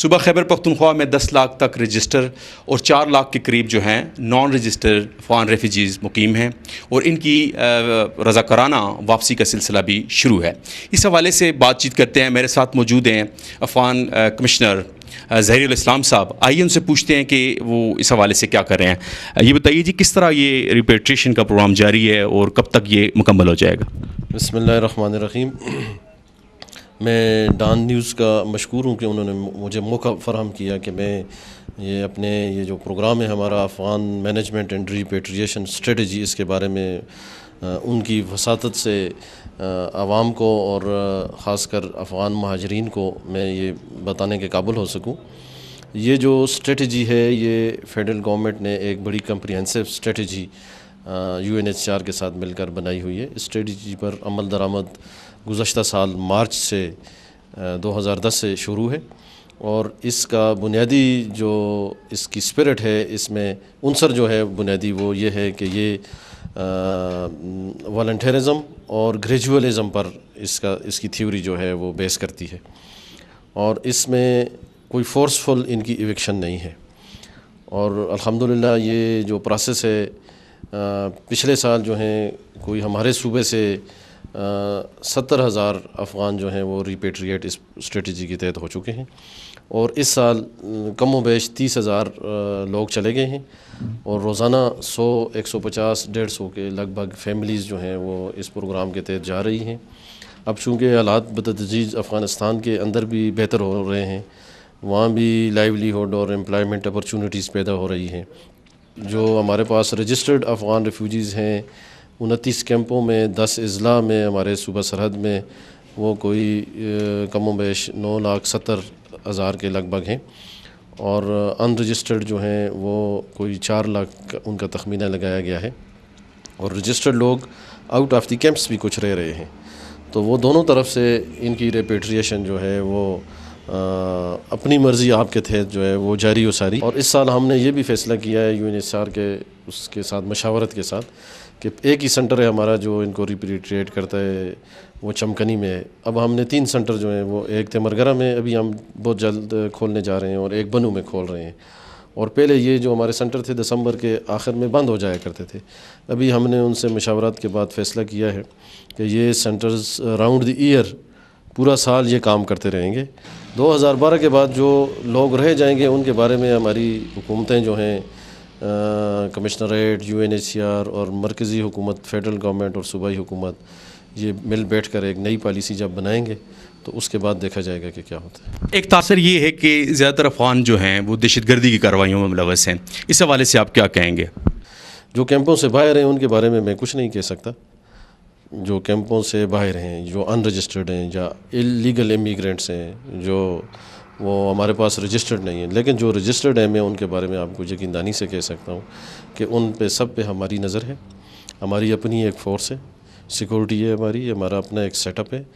सुबह खैबर पख्तनख्वा में 10 लाख तक रजिस्टर और 4 लाख के करीब जो हैं नॉन रजिस्टर फॉरन रेफ्यूजीज़ मुकीम हैं और इनकी रजाकाराना वापसी का सिलसिला भी शुरू है इस हवाले से बातचीत करते हैं मेरे साथ मौजूद हैं अफान कमिश्नर जहरील इस्लाम साहब आइए उनसे पूछते हैं कि वो इस हवाले से क्या कर रहे हैं ये बताइए जी किस तरह ये रिपेट्रेशन का प्रोग्राम जारी है और कब तक ये मुकम्मल हो जाएगा बसमीम मैं डान न्यूज़ का मशहूर हूँ कि उन्होंने मुझे मौका फराहम किया कि मैं ये अपने ये जो प्रोग्राम है हमारा Afghan management and repatriation strategy इसके बारे में उनकी वसात से आवाम को और ख़ासकर अफ़गान महाजरीन को मैं ये बताने के काबुल हो सकूँ ये जो स्ट्रेटजी है ये फेडरल गवर्नमेंट ने एक बड़ी कम्प्रीहसिव स्ट्रेटजी यू एन के साथ मिलकर बनाई हुई है स्ट्रेटजी पर अमल दरामद गुज्त साल मार्च से दो हज़ार दस से शुरू है और इसका बुनियादी जो इसकी स्पिरिट है इसमें अनसर जो है बुनियादी वो ये है कि ये वॉल्टियरिज़म और ग्रेजुअलिज़म पर इसका इसकी थ्योरी जो है वो बेस करती है और इसमें कोई फोर्सफुल इनकी इवेक्शन नहीं है और अल्हम्दुलिल्लाह ये जो प्रोसेस है आ, पिछले साल जो है कोई हमारे सूबे से सत्तर हज़ार अफ़गान जो हैं वो रिपेट्रिएट इस स्ट्रेटजी के तहत हो चुके हैं और इस साल कम वेश तीस हज़ार लोग चले गए हैं और रोज़ाना सौ एक सौ पचास डेढ़ सौ के लगभग फैमिलीज़ जो हैं वो इस प्रोग्राम के तहत जा रही हैं अब चूँकि हालात बदतजीज अफ़गानिस्तान के अंदर भी बेहतर हो रहे हैं वहाँ भी लाइवलीहुड और एम्प्लॉमेंट अपॉर्चुनिटीज़ पैदा हो रही हैं जो हमारे पास रजिस्टर्ड अफ़गान रिफ्यूजीज़ हैं उनतीस कैंपों में दस अजला में हमारे सूबा सरहद में वो कोई कम वेश नौ लाख सत्तर हज़ार के लगभग हैं और अनरजिस्टर्ड जो हैं वो कोई चार लाख उनका तखमीना लगाया गया है और रजिस्टर्ड लोग आउट ऑफ दी कैंप्स भी कुछ रह रहे हैं तो वो दोनों तरफ से इनकी रेपेट्रिएशन जो है वो अपनी मर्ज़ी आपके थे जो है वो जारी व सारी और इस साल हमने ये भी फैसला किया है यू एन के उसके साथ मशावरत के साथ कि एक ही सेंटर है हमारा जो इनको रिप्रीट्रिएट करता है वो चमकनी में है अब हमने तीन सेंटर जो हैं वो एक थे मरगरा में अभी हम बहुत जल्द खोलने जा रहे हैं और एक बनू में खोल रहे हैं और पहले ये जो हमारे सेंटर थे दिसंबर के आखिर में बंद हो जाया करते थे अभी हमने उनसे मशावरत के बाद फ़ैसला किया है कि ये सेंटर्स राउंड द ईयर पूरा साल ये काम करते रहेंगे 2012 के बाद जो लोग रह जाएंगे उनके बारे में हमारी हुकूमतें जो हैं commissionerate U N H C R और मरकज़ी हुकूमत फेडरल गवर्नमेंट और सूबाई हुकूमत ये मिल बैठ कर एक नई पॉलिसी जब बनाएंगे तो उसके बाद देखा जाएगा कि क्या होता है एक तासर ये है कि ज़्यादातर अफवान जो हैं वो दहशत गर्दी की कार्रवाई में मुलवस हैं इस हवाले से आप क्या कहेंगे जो कैंपों से बाहर हैं उनके बारे में मैं कुछ नहीं कह सकता जो कैंपों से बाहर हैं जो अनरजिस्टर्ड हैं या इलीगल इमीग्रेंट्स हैं जो वो हमारे पास रजिस्टर्ड नहीं है लेकिन जो रजिस्टर्ड हैं मैं उनके बारे में आपको यकीन दानी से कह सकता हूँ कि उन पे सब पे हमारी नज़र है हमारी अपनी एक फ़ोर्स है सिक्योरिटी है हमारी हमारा अपना एक सेटअप है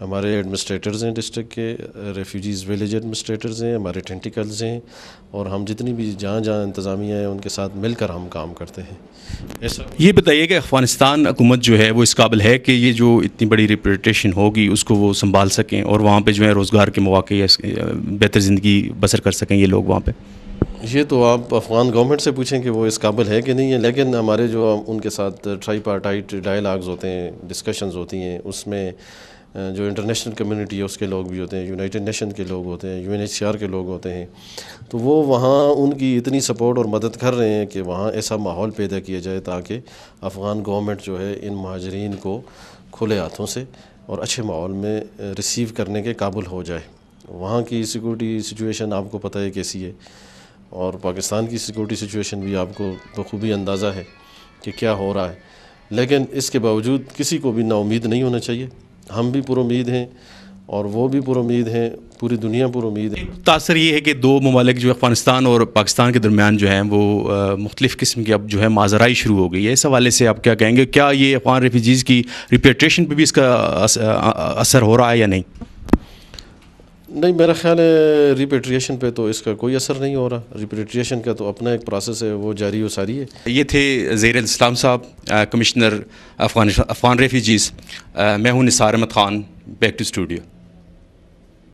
हमारे एडमिनिस्ट्रेटर्स हैं डिस्ट्रिक्ट के रेफ्यूजीज़ विलेज एडमिनिस्ट्रेटर्स हैं हमारे टेंटिकल्स हैं और हम जितनी भी जहाँ जहाँ इंतज़ामिया हैं उनके साथ मिलकर हम काम करते हैं ऐसा ये बताइए कि अफ़गानिस्तान हुकूमत जो है वो इस काबिल है कि ये जो इतनी बड़ी रिप्रेटेशन होगी उसको वो संभाल सकें और वहाँ पर जो है रोज़गार के मौके बेहतर ज़िंदगी बसर कर सकें ये लोग वहाँ पर ये तो आप अफगान गवर्नमेंट से पूछें कि वो इस काबिल है कि नहीं है लेकिन हमारे जो उनके साथ ट्राई पार्टाइट डायलाग्स होते हैं डिस्कशन होती हैं उसमें जो इंटरनेशनल कम्युनिटी है उसके लोग भी होते हैं यूनाइटेड नेशन के लोग होते हैं यूएनएचसीआर के लोग होते हैं तो वो वहाँ उनकी इतनी सपोर्ट और मदद कर रहे हैं कि वहाँ ऐसा माहौल पैदा किया जाए ताकि अफ़गान गवर्नमेंट जो है इन महाजरीन को खुले हाथों से और अच्छे माहौल में रिसीव करने के काबिल हो जाए वहाँ की सिक्योरिटी सिचुएशन आपको पता है कैसी है और पाकिस्तान की सिक्योरिटी सिचुएशन भी आपको बखूबी अंदाज़ा है कि क्या हो रहा है लेकिन इसके बावजूद किसी को भी नाउमीद नहीं होना चाहिए हम भी पुरुद हैं और वो भी पुरुद हैं पूरी दुनिया पुरुद है तासर ये है कि दो ममालिक जो अफगानिस्तान और पाकिस्तान के दरमियान जो है वो मुख्तफ़ किस्म की अब जो है माजराई शुरू हो गई है इस हवाले से आप क्या कहेंगे क्या ये अफगान रेफ्यूजीज़ की रिपेट्रेशन पर भी इसका असर हो रहा है या नहीं नहीं मेरा ख्याल है रिपेट्रिएशन पे तो इसका कोई असर नहीं हो रहा रिपेट्रिएशन का तो अपना एक प्रोसेस है वो जारी व सारी है ये थे जेर इस्लाम साहब कमिश्नर अफगान अफगान रेफ्यूजीज़ मैं हूँ Nisar Ahmed Khan back to studio